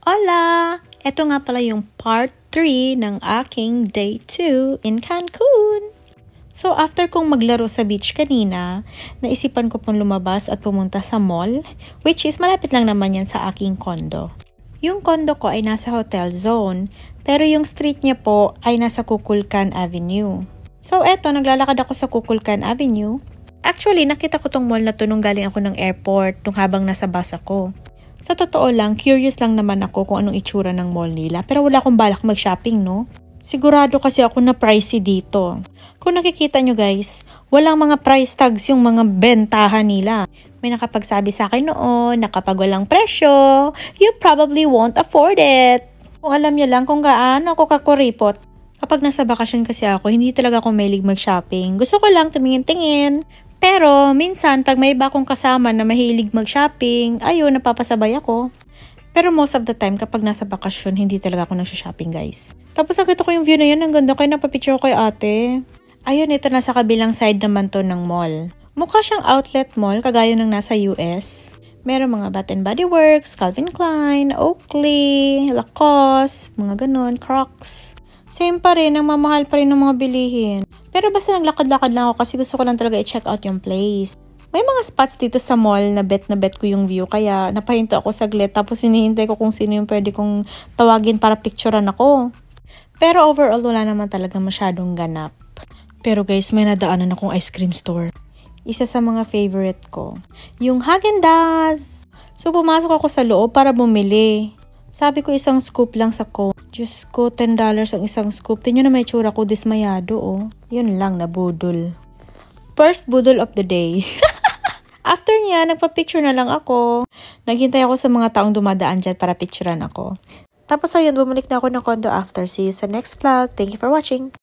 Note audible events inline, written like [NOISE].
Hola! Ito nga pala yung part 3 ng aking day 2 in Cancun. So after kong maglaro sa beach kanina, naisipan ko pong lumabas at pumunta sa mall, which is malapit lang naman yan sa aking kondo. Yung kondo ko ay nasa hotel zone, pero yung street niya po ay nasa Kukulkan Avenue. So eto, naglalakad ako sa Kukulkan Avenue. Actually, nakita ko tong mall na to nung galing ako ng airport nung habang nasa bus ako. Sa totoo lang, curious lang naman ako kung anong itsura ng mall nila pero wala akong balak mag-shopping, no? Sigurado kasi ako na pricey dito. Kung nakikita nyo guys, walang mga price tags yung mga bentahan nila. May nakapagsabi sa akin noon na kapag walang presyo, you probably won't afford it. Kung alam nyo lang kung gaano ako kakuripot. Kapag nasa bakasyon kasi ako, hindi talaga ako mahilig mag-shopping. Gusto ko lang tumingin-tingin, pero minsan, pag may iba akong kasama na mahilig mag-shopping, ayun, napapasabay ako. Pero most of the time, kapag nasa bakasyon, hindi talaga ako nagsha-shopping, guys. Tapos nakita ko yung view na yun, ang ganda kaya napapicture ko kay ate. Ayun, ito nasa kabilang side naman to ng mall. Mukha siyang outlet mall, kagaya ng nasa US. Meron mga Bath and Body Works, Calvin Klein, Oakley, Lacoste, mga ganun, Crocs. Same pa rin, ang mamahal pa rin ng mga bilihin. Pero basta nang lakad lakad lang ako kasi gusto ko lang talaga i-check out yung place. May mga spots dito sa mall na bet na bet ko yung view kaya napahinto ako saglit tapos hinihintay ko kung sino yung pwede kong tawagin para picturean ako. Pero overall wala naman talaga masyadong ganap. Pero guys, may nadaanan akong ice cream store. Isa sa mga favorite ko. Yung Häagen-Dazs! So pumasok ako sa loob para bumili. Sabi ko isang scoop lang sa Coke. Diyos ko, $10 ang isang scoop. Tingnan na may tsura ko, dismayado oh. Yun lang, nabudol. First budol of the day. [LAUGHS] After niya, nagpa-picture na lang ako. Naghintay ako sa mga taong dumadaan dyan para picturean ako. Tapos ayun, bumalik na ako ng condo after. See you sa next vlog. Thank you for watching!